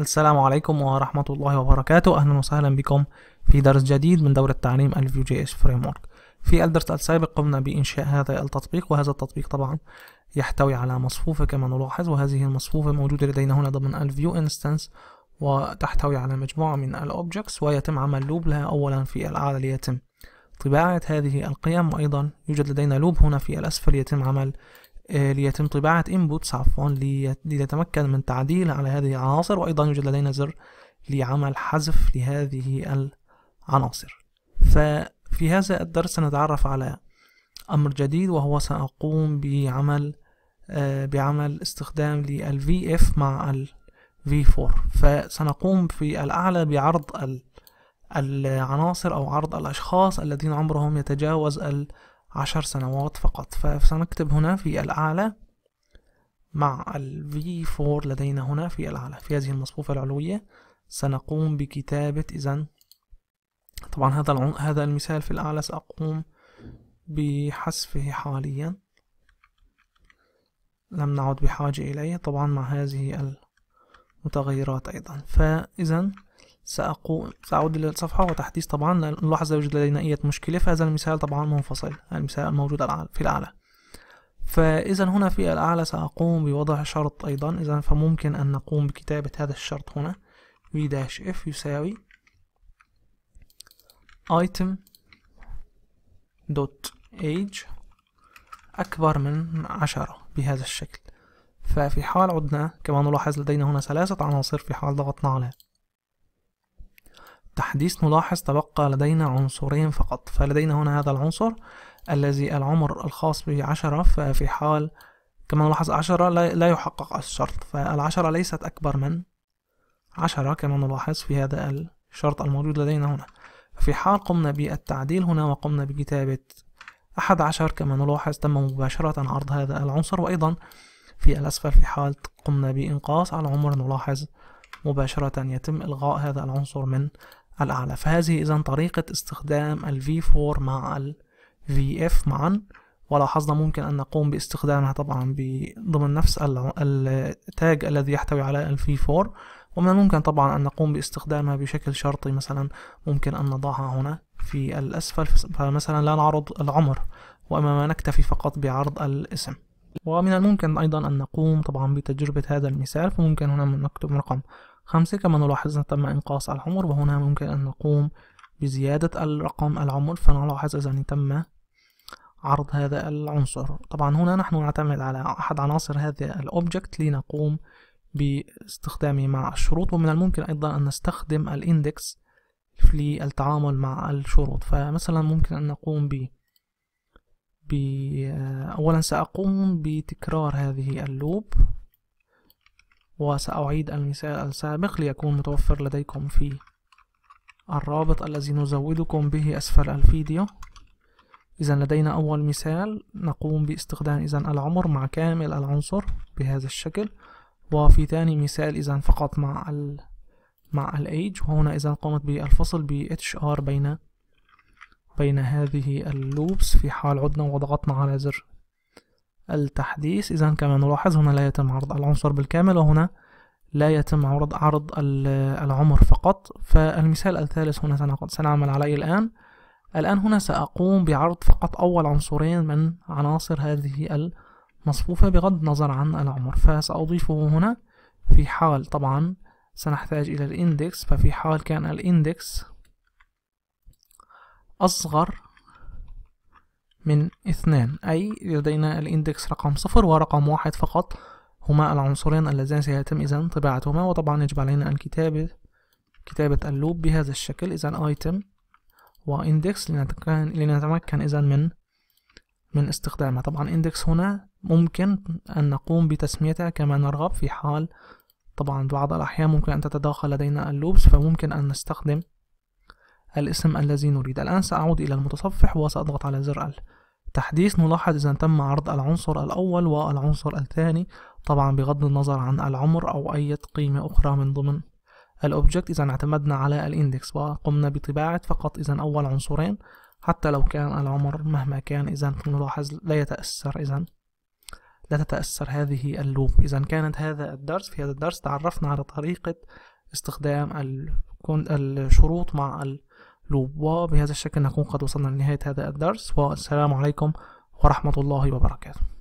السلام عليكم ورحمة الله وبركاته أهلا وسهلا بكم في درس جديد من دورة تعليم الـ جي اس فريم في الدرس السابق قمنا بإنشاء هذا التطبيق وهذا التطبيق طبعا يحتوي على مصفوفة كما نلاحظ وهذه المصفوفة موجودة لدينا هنا ضمن الفيو انستنس وتحتوي على مجموعة من الأوبجكتس ويتم عمل لوب لها أولا في الأعلى ليتم طباعة هذه القيم وأيضا يوجد لدينا لوب هنا في الأسفل يتم عمل آه، ليتم طباعة inputs عفوا لنتمكن من تعديل على هذه العناصر وأيضا يوجد لدينا زر لعمل حذف لهذه العناصر ففي هذا الدرس سنتعرف على أمر جديد وهو سأقوم بعمل آه، بعمل استخدام لل VF مع ال V4 فسنقوم في الأعلى بعرض العناصر أو عرض الأشخاص الذين عمرهم يتجاوز ال عشر سنوات فقط فسنكتب هنا في الأعلى مع ال V4 لدينا هنا في الأعلى في هذه المصفوفة العلوية سنقوم بكتابة إذا طبعا هذا هذا المثال في الأعلى سأقوم بحذفه حاليا لم نعد بحاجة إليه طبعا مع هذه المتغيرات أيضا فإذا سأقوم سأعود إلى الصفحة وتحديث طبعا نلاحظ لا يوجد لدينا أي مشكلة فهذا المثال طبعا منفصل المثال الموجود في الأعلى فإذا هنا في الأعلى سأقوم بوضع شرط أيضا إذا فممكن أن نقوم بكتابة هذا الشرط هنا v داش f يساوي item دوت age أكبر من عشرة بهذا الشكل ففي حال عدنا كما نلاحظ لدينا هنا ثلاثة عناصر في حال ضغطنا عليها تحديث نلاحظ تبقى لدينا عنصرين فقط فلدينا هنا هذا العنصر الذي العمر الخاص به عشرة ففي حال كما نلاحظ عشرة لا يحقق الشرط فالعشرة ليست أكبر من عشرة كما نلاحظ في هذا الشرط الموجود لدينا هنا في حال قمنا بالتعديل هنا وقمنا بكتابة أحد عشر كما نلاحظ تم مباشرة عرض هذا العنصر وأيضا في الأسفل في حال قمنا بإنقاص على نلاحظ مباشرة يتم إلغاء هذا العنصر من الأعلى فهذه إذا طريقة استخدام ال V4 مع ال VF معا ولاحظنا ممكن أن نقوم باستخدامها طبعا ضمن نفس التاج الذي يحتوي على ال V4 ومن الممكن طبعا أن نقوم باستخدامها بشكل شرطي مثلا ممكن أن نضعها هنا في الأسفل فمثلا لا نعرض العمر وإنما نكتفي فقط بعرض الاسم ومن الممكن أيضا أن نقوم طبعا بتجربة هذا المثال فممكن هنا نكتب رقم خمسة كما نلاحظ أن تم إنقاص العمر وهنا ممكن أن نقوم بزيادة الرقم العمر فنلاحظ إذا تم عرض هذا العنصر طبعا هنا نحن نعتمد على أحد عناصر هذا الأوبجكت لنقوم باستخدامه مع الشروط ومن الممكن أيضا أن نستخدم الاندكس للتعامل مع الشروط فمثلا ممكن أن نقوم ب أولا سأقوم بتكرار هذه اللوب وسأعيد المثال السابق ليكون متوفر لديكم في الرابط الذي نزودكم به أسفل الفيديو إذا لدينا أول مثال نقوم باستخدام إذا العمر مع كامل العنصر بهذا الشكل وفي ثاني مثال إذا فقط مع الـ مع الage وهنا إذا قمت بالفصل ب HR بين بين هذه اللوبس في حال عدنا وضغطنا على زر التحديث إذا كما نلاحظ هنا لا يتم عرض العنصر بالكامل وهنا لا يتم عرض عرض العمر فقط فالمثال الثالث هنا سنعمل عليه الآن الآن هنا سأقوم بعرض فقط أول عنصرين من عناصر هذه المصفوفة بغض النظر عن العمر فسأضيفه هنا في حال طبعا سنحتاج إلى الاندكس ففي حال كان الاندكس أصغر من اثنان أي لدينا الإندكس رقم صفر ورقم واحد فقط هما العنصرين اللذان سيتم إذا طباعتهما وطبعا يجب علينا أن كتابة كتابة اللوب بهذا الشكل إذا item وإندكس لنتمكن, لنتمكن إذا من من استخدامها طبعا إندكس هنا ممكن أن نقوم بتسميتها كما نرغب في حال طبعا بعض الأحيان ممكن أن تتداخل لدينا اللوبس فممكن أن نستخدم الاسم الذي نريد الآن سأعود إلى المتصفح وسأضغط على زر التحديث تحديث نلاحظ إذا تم عرض العنصر الأول والعنصر الثاني طبعا بغض النظر عن العمر أو أي قيمة أخرى من ضمن الأوبجكت إذا اعتمدنا على الإندكس وقمنا بطباعة فقط إذا أول عنصرين حتى لو كان العمر مهما كان إذا نلاحظ لا يتأثر إذا لا تتأثر هذه اللوب إذا كانت هذا الدرس في هذا الدرس تعرفنا على طريقة استخدام الشروط مع ال وبهذا الشكل نكون قد وصلنا لنهاية هذا الدرس والسلام عليكم ورحمة الله وبركاته